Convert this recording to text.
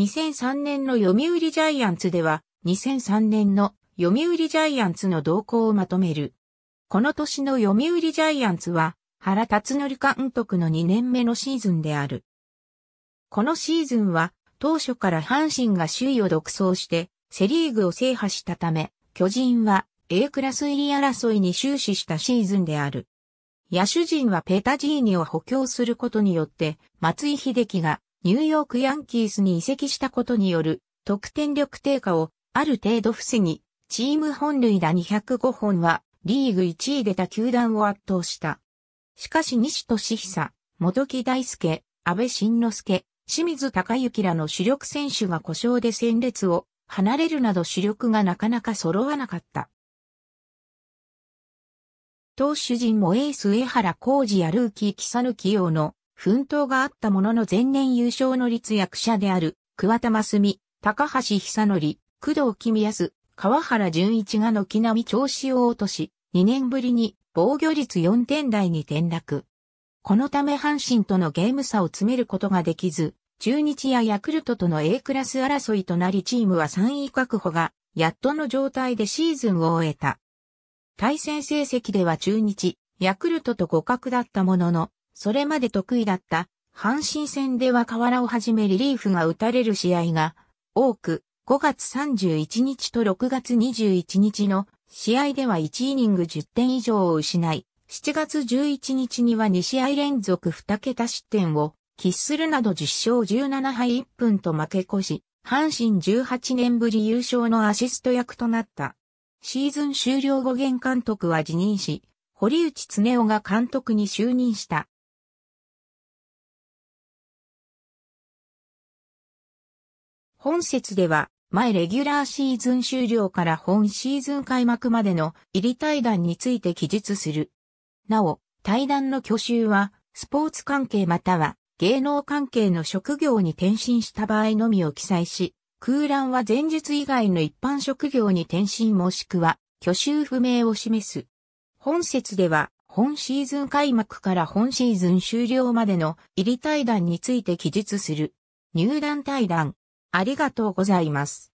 2003年の読売ジャイアンツでは、2003年の読売ジャイアンツの動向をまとめる。この年の読売ジャイアンツは、原辰則監督の2年目のシーズンである。このシーズンは、当初から阪神が首位を独走して、セリーグを制覇したため、巨人は A クラス入り争いに終始したシーズンである。野手陣はペタジーニを補強することによって、松井秀喜がニューヨークヤンキースに移籍したことによる得点力低下をある程度防ぎ、チーム本塁打205本はリーグ1位で他球団を圧倒した。しかし西俊久、元木大輔、安倍晋之助、清水隆行らの主力選手が故障で戦列を離れるなど主力がなかなか揃わなかった。投手陣もエース上原浩二やルーキー木佐野起用の奮闘があったものの前年優勝の立役者である、桑田真澄、高橋久則、工藤公康、川原淳一が軒並み調子を落とし、2年ぶりに防御率4点台に転落。このため阪神とのゲーム差を詰めることができず、中日やヤクルトとの A クラス争いとなりチームは3位確保が、やっとの状態でシーズンを終えた。対戦成績では中日、ヤクルトと互角だったものの、それまで得意だった阪神戦では河原をはじめリリーフが打たれる試合が多く、5月31日と6月21日の試合では1イニング10点以上を失い、7月11日には2試合連続2桁失点を喫するなど10勝17敗1分と負け越し、阪神18年ぶり優勝のアシスト役となった。シーズン終了後現監督は辞任し、堀内恒夫が監督に就任した。本節では、前レギュラーシーズン終了から本シーズン開幕までの入り対談について記述する。なお、対談の去就は、スポーツ関係または芸能関係の職業に転身した場合のみを記載し、空欄は前述以外の一般職業に転身もしくは、去就不明を示す。本節では、本シーズン開幕から本シーズン終了までの入り対談について記述する。入団対談、ありがとうございます。